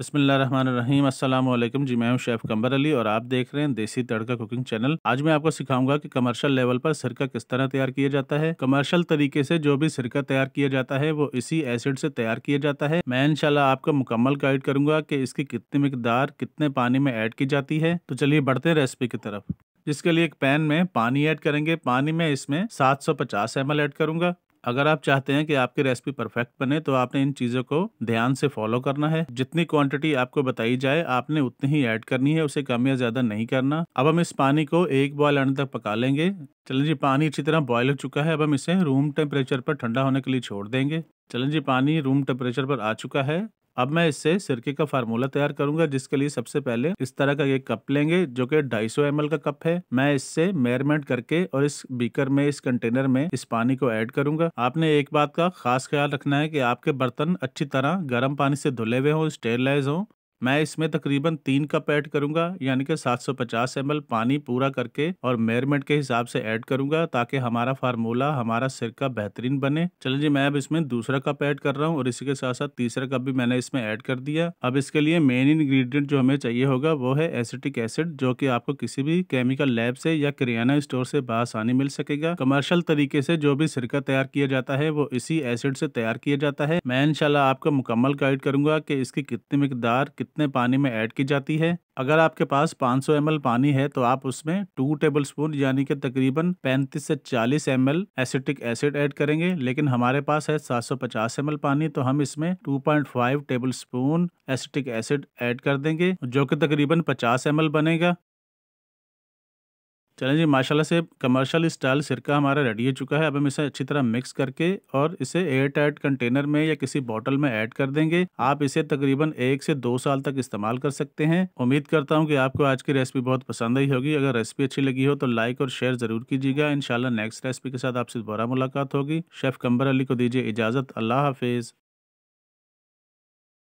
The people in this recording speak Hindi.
बसमिल अल्लाम जी मैं हूं शेफ़ कंबर अली और आप देख रहे हैं देसी तड़का कुकिंग चैनल आज मैं आपको सिखाऊंगा कि कमर्शियल लेवल पर सिरका किस तरह तैयार किया जाता है कमर्शियल तरीके से जो भी सिरका तैयार किया जाता है वो इसी एसिड से तैयार किया जाता है मैं इनशाला आपको मुकम्मल गाइड करूंगा की इसकी कितनी मकदार कितने पानी में एड की जाती है तो चलिए बढ़ते हैं रेसिपी की तरफ जिसके लिए एक पैन में पानी ऐड करेंगे पानी में इसमें 750 सौ एम ऐड करूंगा अगर आप चाहते हैं कि आपकी रेसिपी परफेक्ट बने तो आपने इन चीज़ों को ध्यान से फॉलो करना है जितनी क्वांटिटी आपको बताई जाए आपने उतनी ही ऐड करनी है उसे कम या ज़्यादा नहीं करना अब हम इस पानी को एक बॉयल आने तक पका लेंगे चलो जी पानी अच्छी तरह बॉयल हो चुका है अब हम इसे रूम टेम्परेचर पर ठंडा होने के लिए छोड़ देंगे चलन जी पानी रूम टेम्परेचर पर आ चुका है अब मैं इससे सिरके का फार्मूला तैयार करूंगा जिसके लिए सबसे पहले इस तरह का एक कप लेंगे जो कि 250 सौ का कप है मैं इससे मेयरमेंट करके और इस बीकर में इस कंटेनर में इस पानी को ऐड करूंगा आपने एक बात का खास ख्याल रखना है कि आपके बर्तन अच्छी तरह गर्म पानी से धुले हुए हों स्टेरलाइज हों मैं इसमें तकरीबन तीन कप ऐड करूंगा यानी कि 750 सौ पानी पूरा करके और मेयरमेंट के हिसाब से ऐड करूंगा ताकि हमारा फार्मूला हमारा सिरका बेहतरीन बने चलिए जी मैं अब इसमें दूसरा कप ऐड कर रहा हूँ और इसी के साथ साथ तीसरा कप भी मैंने इसमें ऐड कर दिया अब इसके लिए मेन इन्ग्रीडियंट जो हमें चाहिए होगा वो है एसिटिक एसिड जो कि आपको किसी भी केमिकल लैब से या किरियाना स्टोर से बआसानी मिल सकेगा कमर्शियल तरीके से जो भी सिरका तैयार किया जाता है वो इसी एसिड से तैयार किया जाता है मैं इनशाला आपको मुकम्मल गाइड करूंगा की इसकी कितनी मकदार कितने पानी में ऐड की जाती है अगर आपके पास 500 सौ पानी है तो आप उसमें टू टेबलस्पून यानी कि तकरीबन 35 से 40 एम एसिटिक एसिड ऐड करेंगे लेकिन हमारे पास है 750 सौ पचास पानी तो हम इसमें 2.5 स्पून एसिटिक एसिड ऐड कर देंगे जो कि तकरीबन 50 एम बनेगा चलें जी माशाल्लाह से कमर्शियल स्टाइल सिरका हमारा रेडी हो चुका है अब हम इसे अच्छी तरह मिक्स करके और इसे एयर टाइट कंटेनर में या किसी बॉटल में ऐड कर देंगे आप इसे तकरीबन एक से दो साल तक इस्तेमाल कर सकते हैं उम्मीद करता हूँ कि आपको आज की रेसिपी बहुत पसंद आई होगी अगर रेसिपी अच्छी लगी हो तो लाइक और शेयर जरूर कीजिएगा इनशाला नेक्स्ट रेसिपी के साथ आपसे दोबारा मुलाकात होगी शेफ कम्बर अली को दीजिए इजाज़त अल्लाह हाफिज़